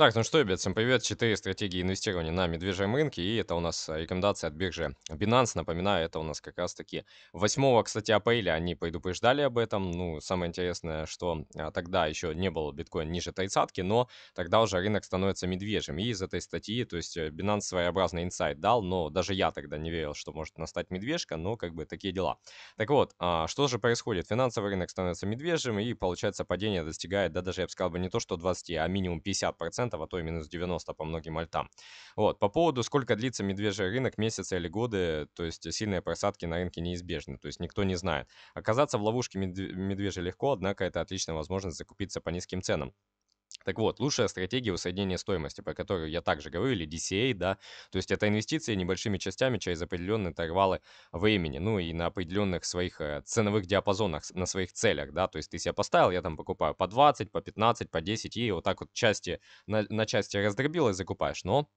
Так, ну что, ребят, всем привет. Четыре стратегии инвестирования на медвежьем рынке. И это у нас э, рекомендации от биржи Binance. Напоминаю, это у нас как раз-таки 8, кстати, апреля они предупреждали об этом. Ну, самое интересное, что а, тогда еще не было биткоин ниже тридцатки, но тогда уже рынок становится медвежьим. И из этой статьи, то есть э, Binance своеобразный инсайт дал, но даже я тогда не верил, что может настать медвежка, но как бы такие дела. Так вот, а, что же происходит? Финансовый рынок становится медвежьим и получается падение достигает, да даже я бы сказал бы не то, что 20, а минимум 50% а то и минус 90 по многим альтам. Вот. По поводу, сколько длится медвежий рынок, месяцы или годы, то есть сильные просадки на рынке неизбежны, то есть никто не знает. Оказаться в ловушке медвежья легко, однако это отличная возможность закупиться по низким ценам. Так вот, лучшая стратегия усреднения стоимости, про которую я также говорю, или DCA, да, то есть это инвестиции небольшими частями через определенные интервалы времени, ну и на определенных своих э, ценовых диапазонах, на своих целях, да, то есть ты себя поставил, я там покупаю по 20, по 15, по 10, и вот так вот части, на, на части раздробил и закупаешь, но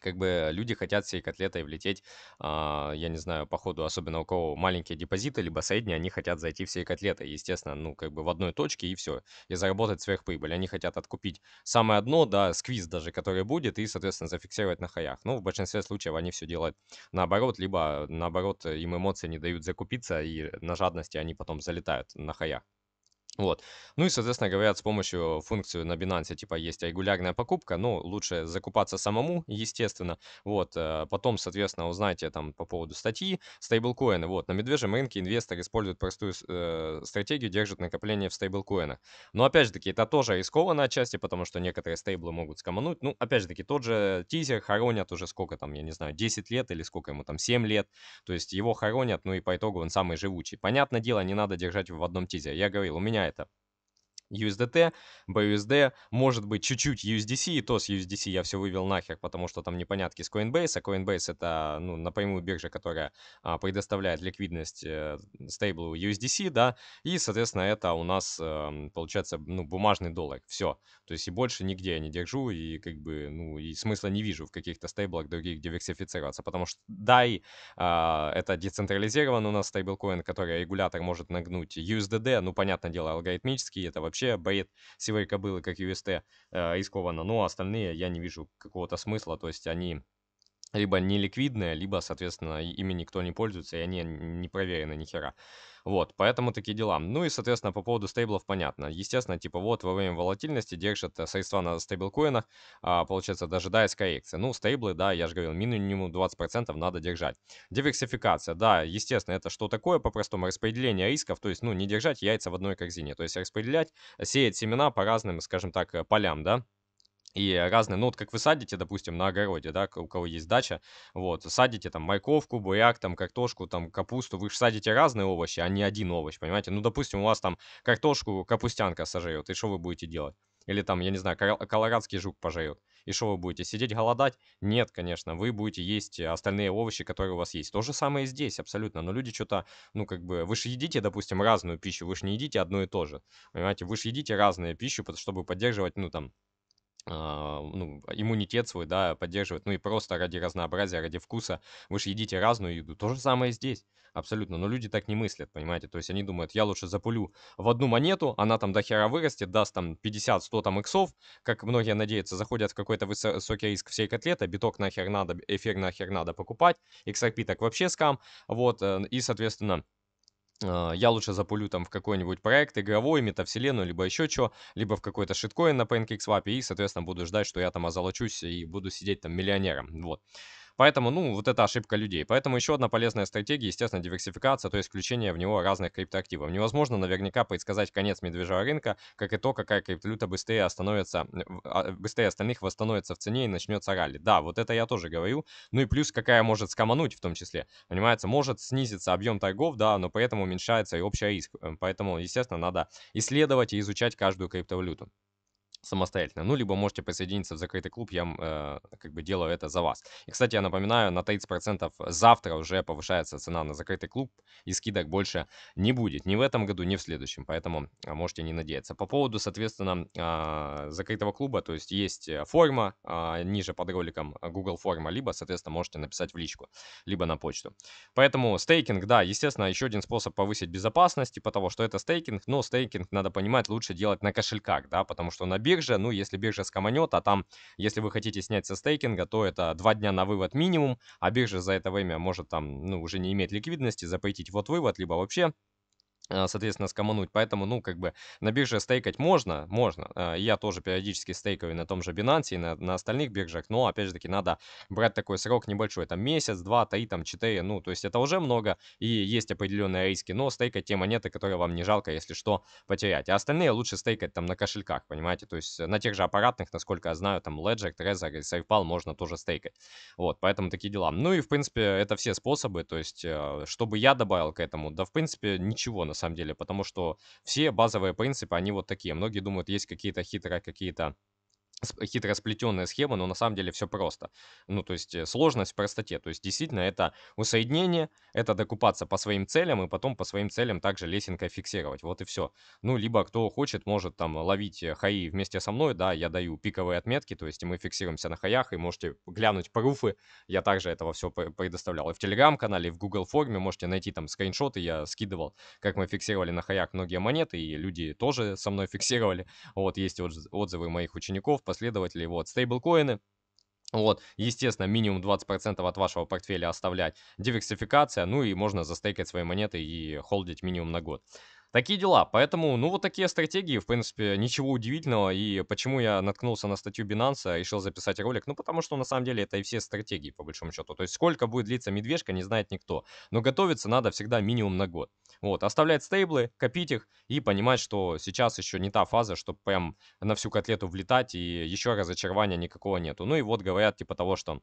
как бы люди хотят всей котлетой влететь, а, я не знаю, по ходу, особенно у кого маленькие депозиты, либо средние, они хотят зайти всей котлетой, естественно, ну, как бы в одной точке и все, и заработать сверхприбыль. Они хотят откупить самое одно, да, сквиз даже, который будет, и, соответственно, зафиксировать на хаях. Ну, в большинстве случаев они все делают наоборот, либо наоборот им эмоции не дают закупиться, и на жадности они потом залетают на хаях. Вот. Ну и, соответственно, говорят, с помощью функции на Binance, типа, есть регулярная покупка, ну, лучше закупаться самому, естественно, вот, э, потом, соответственно, узнайте там по поводу статьи, стейблкоины, вот, на медвежьем рынке инвестор использует простую э, стратегию, держит накопление в стейблкоинах, но, опять же таки, это тоже рискованно отчасти, потому что некоторые стейблы могут скомануть, ну, опять же таки, тот же тизер хоронят уже сколько там, я не знаю, 10 лет или сколько ему там, 7 лет, то есть его хоронят, ну и по итогу он самый живучий, понятное дело, не надо держать в одном тизере, я говорил, у меня меня это. USDT, BUSD, может быть чуть-чуть USDC, и то с USDC я все вывел нахер, потому что там непонятки с Coinbase, а Coinbase это ну, напрямую биржа, которая а, предоставляет ликвидность э, стейблу USDC, да, и, соответственно, это у нас э, получается ну, бумажный доллар, все, то есть и больше нигде я не держу, и как бы, ну, и смысла не вижу в каких-то стейблах других диверсифицироваться, потому что DAI э, а, это децентрализированный у нас стейблкоин, который регулятор может нагнуть, USDD, ну, понятное дело, алгоритмический, это вообще вообще боит сивой кобылы, как UST, э, исковано. Но ну, а остальные я не вижу какого-то смысла, то есть они либо неликвидная, либо, соответственно, ими никто не пользуется, и они не проверены ни хера. Вот, поэтому такие дела. Ну и, соответственно, по поводу стейблов понятно. Естественно, типа вот во время волатильности держат э, средства на стейблкоинах, а, получается, дожидаясь коррекции. Ну, стейблы, да, я же говорил, минимум 20% надо держать. Диверсификация, да, естественно, это что такое по-простому? Распределение рисков, то есть, ну, не держать яйца в одной корзине, то есть распределять, сеять семена по разным, скажем так, э, полям, да, и разные, ну вот как вы садите, допустим, на огороде, да, у кого есть дача, вот, садите там морковку, буряк, там картошку, там капусту, вы же садите разные овощи, а не один овощ, понимаете? Ну, допустим, у вас там картошку капустянка сожрет, и что вы будете делать? Или там, я не знаю, колорадский жук пожрет, и что вы будете, сидеть голодать? Нет, конечно, вы будете есть остальные овощи, которые у вас есть. То же самое и здесь, абсолютно, но люди что-то, ну, как бы, вы же едите, допустим, разную пищу, вы же не едите одно и то же, понимаете? Вы же едите разную пищу, чтобы поддерживать, ну, там, а, ну, иммунитет свой, да, поддерживать, ну и просто ради разнообразия, ради вкуса. Вы же едите разную еду. То же самое здесь, абсолютно. Но люди так не мыслят, понимаете? То есть они думают, я лучше запулю в одну монету, она там до хера вырастет, даст там 50-100 там иксов, как многие надеются, заходят в какой-то высокий риск всей котлеты, биток нахер надо, эфир нахер надо покупать, XRP так вообще скам, вот, э, и, соответственно, а, я лучше запулю там в какой-нибудь проект игровой, метавселенную, либо еще что, либо в какой-то шиткоин на PancakeSwap, и, соответственно, буду ждать, что я там озолочусь и буду сидеть там миллионером, вот. Поэтому, ну, вот это ошибка людей. Поэтому еще одна полезная стратегия, естественно, диверсификация, то есть включение в него разных криптоактивов. Невозможно наверняка предсказать конец медвежьего рынка, как и то, какая криптовалюта быстрее остановится, э, а, быстрее остальных восстановится в цене и начнется ралли. Да, вот это я тоже говорю. Ну и плюс, какая может скомануть в том числе. понимается, может снизиться объем торгов, да, но поэтому уменьшается и общий риск. Э, поэтому, естественно, надо исследовать и изучать каждую криптовалюту самостоятельно. Ну, либо можете присоединиться в закрытый клуб, я э, как бы делаю это за вас. И, кстати, я напоминаю, на 30% завтра уже повышается цена на закрытый клуб, и скидок больше не будет ни в этом году, ни в следующем, поэтому а, можете не надеяться. По поводу, соответственно, э, закрытого клуба, то есть есть э, форма э, ниже под роликом Google форма, либо, соответственно, можете написать в личку, либо на почту. Поэтому стейкинг, да, естественно, еще один способ повысить безопасность, типа того, что это стейкинг, но стейкинг, надо понимать, лучше делать на кошельках, да, потому что на бирже бирже. Ну, если биржа скоманет, а там, если вы хотите снять со стейкинга, то это два дня на вывод минимум, а биржа за это время может там, ну, уже не иметь ликвидности, запретить вот вывод, либо вообще Э, соответственно, скомануть. Поэтому, ну, как бы на бирже стейкать можно, можно. Э, я тоже периодически стейкаю на том же Binance и на, на остальных биржах, но, опять же таки, надо брать такой срок небольшой, там месяц, два, три, там, четыре, ну, то есть это уже много и есть определенные риски, но стейкать те монеты, которые вам не жалко, если что, потерять. А остальные лучше стейкать там на кошельках, понимаете, то есть на тех же аппаратных, насколько я знаю, там Ledger, Trezor и SafePal можно тоже стейкать. Вот, поэтому такие дела. Ну и, в принципе, это все способы, то есть, э, чтобы я добавил к этому, да, в принципе, ничего на самом деле, потому что все базовые принципы, они вот такие. Многие думают, есть какие-то хитрые, какие-то хитро сплетенная схема, но на самом деле все просто. Ну, то есть э, сложность в простоте. То есть действительно это усоединение, это докупаться по своим целям и потом по своим целям также лесенкой фиксировать. Вот и все. Ну, либо кто хочет, может там ловить э, хаи вместе со мной, да, я даю пиковые отметки, то есть мы фиксируемся на хаях и можете глянуть пруфы, я также этого все предоставлял. И в Телеграм-канале, и в Google форме можете найти там скриншоты, я скидывал, как мы фиксировали на хаях многие монеты, и люди тоже со мной фиксировали. Вот есть отзывы моих учеников, последователей, вот, стейблкоины, вот, естественно, минимум 20% от вашего портфеля оставлять. Диверсификация, ну и можно застейкать свои монеты и холдить минимум на год. Такие дела. Поэтому, ну, вот такие стратегии, в принципе, ничего удивительного. И почему я наткнулся на статью Binance, а решил записать ролик? Ну, потому что, на самом деле, это и все стратегии, по большому счету. То есть, сколько будет длиться медвежка, не знает никто. Но готовиться надо всегда минимум на год. Вот, оставлять стейблы, копить их и понимать, что сейчас еще не та фаза, чтобы прям на всю котлету влетать и еще разочарования никакого нету. Ну и вот говорят типа того, что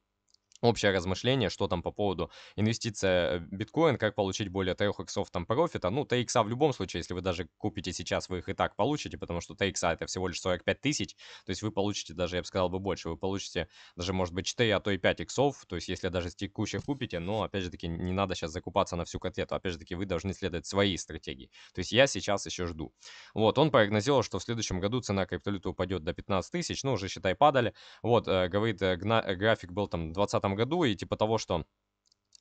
общее размышление, что там по поводу инвестиция биткоин, как получить более трех иксов там профита. Ну, 3 икса в любом случае, если вы даже купите сейчас, вы их и так получите, потому что 3 икса это всего лишь 45 тысяч, то есть вы получите даже, я бы сказал бы, больше, вы получите даже, может быть, 4, а то и 5 иксов, то есть если даже с текущих купите, но, опять же таки, не надо сейчас закупаться на всю котлету, опять же таки, вы должны следовать своей стратегии. То есть я сейчас еще жду. Вот, он прогнозировал, что в следующем году цена криптовалюты упадет до 15 тысяч, ну, уже, считай, падали. Вот, э, говорит, э, график был там 20 году и типа того, что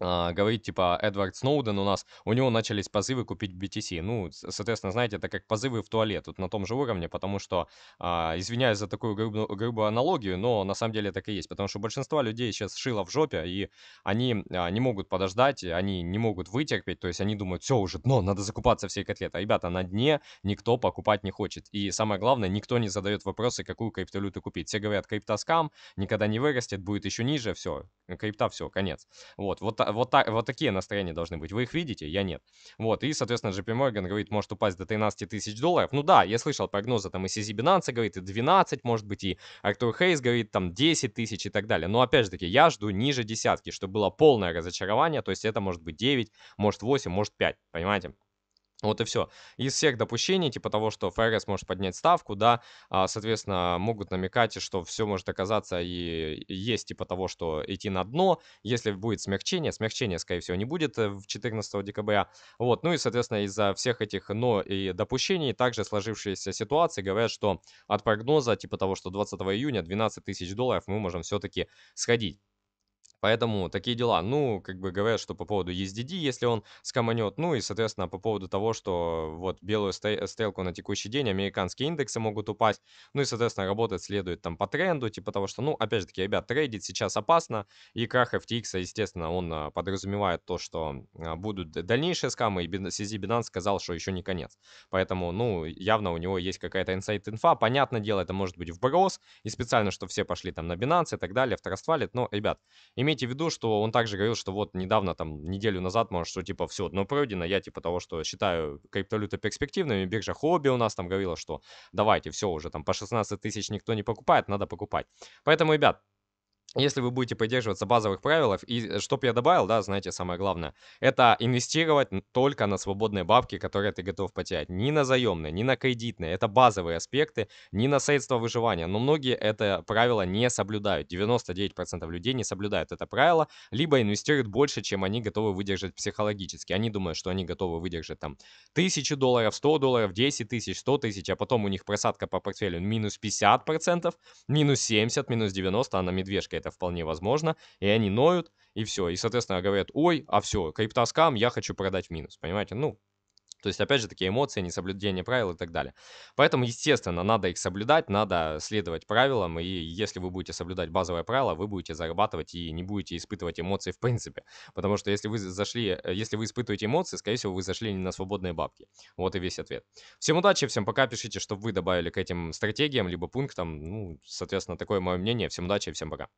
а, говорит, типа, Эдвард Сноуден у нас, у него начались позывы купить BTC. Ну, соответственно, знаете, это как позывы в туалет, вот на том же уровне, потому что, а, извиняюсь за такую грубую, грубую аналогию, но на самом деле так и есть, потому что большинство людей сейчас шило в жопе, и они а, не могут подождать, они не могут вытерпеть, то есть они думают, все уже дно, надо закупаться всей котлетой. А ребята, на дне никто покупать не хочет, и самое главное, никто не задает вопросы, какую криптовалюту купить. Все говорят, скам никогда не вырастет, будет еще ниже, все, крипта, все, конец. Вот, вот вот, так, вот такие настроения должны быть. Вы их видите? Я нет. Вот, и, соответственно, JP Morgan говорит, может упасть до 13 тысяч долларов. Ну да, я слышал прогнозы, там и CZ Binance говорит, и 12, может быть, и Артур Хейс говорит, там 10 тысяч и так далее. Но, опять же таки, я жду ниже десятки, чтобы было полное разочарование, то есть это может быть 9, может 8, может 5, понимаете? Вот и все. Из всех допущений, типа того, что ФРС может поднять ставку, да, а, соответственно, могут намекать, что все может оказаться и есть типа того, что идти на дно, если будет смягчение, смягчения, скорее всего, не будет э, в 14 декабря, вот, ну и, соответственно, из-за всех этих но и допущений, также сложившиеся ситуации говорят, что от прогноза типа того, что 20 июня 12 тысяч долларов мы можем все-таки сходить. Поэтому такие дела. Ну, как бы говорят, что по поводу ESDD, если он скоманет, ну и, соответственно, по поводу того, что вот белую стрелку на текущий день американские индексы могут упасть, ну и, соответственно, работать следует там по тренду, типа того, что, ну, опять же таки, ребят, трейдить сейчас опасно, и крах FTX, естественно, он а, подразумевает то, что а, будут дальнейшие скамы, и CZ Binance сказал, что еще не конец. Поэтому, ну, явно у него есть какая-то инсайт-инфа, понятное дело, это может быть вброс, и специально, что все пошли там на Binance и так далее, второствалит, но, ребят, имейте имейте в виду, что он также говорил, что вот недавно, там, неделю назад, может, что типа все, дно пройдено, я типа того, что считаю криптовалюты перспективными, биржа хобби у нас там говорила, что давайте, все уже там по 16 тысяч никто не покупает, надо покупать. Поэтому, ребят, если вы будете поддерживаться базовых правил, и э, что я добавил, да, знаете, самое главное, это инвестировать только на свободные бабки, которые ты готов потерять. Ни на заемные, ни на кредитные. Это базовые аспекты, ни на средства выживания. Но многие это правило не соблюдают. 99% людей не соблюдают это правило, либо инвестируют больше, чем они готовы выдержать психологически. Они думают, что они готовы выдержать там тысячу долларов, 100 долларов, 10 тысяч, 100 тысяч, а потом у них просадка по портфелю минус 50%, минус 70, минус 90, а на медвежке это это вполне возможно, и они ноют, и все. И, соответственно, говорят, ой, а все, криптоскам, я хочу продать минус, понимаете? Ну, то есть, опять же, такие эмоции, несоблюдение правил и так далее. Поэтому, естественно, надо их соблюдать, надо следовать правилам, и если вы будете соблюдать базовое правило, вы будете зарабатывать и не будете испытывать эмоции в принципе. Потому что если вы зашли, если вы испытываете эмоции, скорее всего, вы зашли не на свободные бабки. Вот и весь ответ. Всем удачи, всем пока, пишите, что вы добавили к этим стратегиям, либо пунктам. Ну, соответственно, такое мое мнение. Всем удачи, всем пока.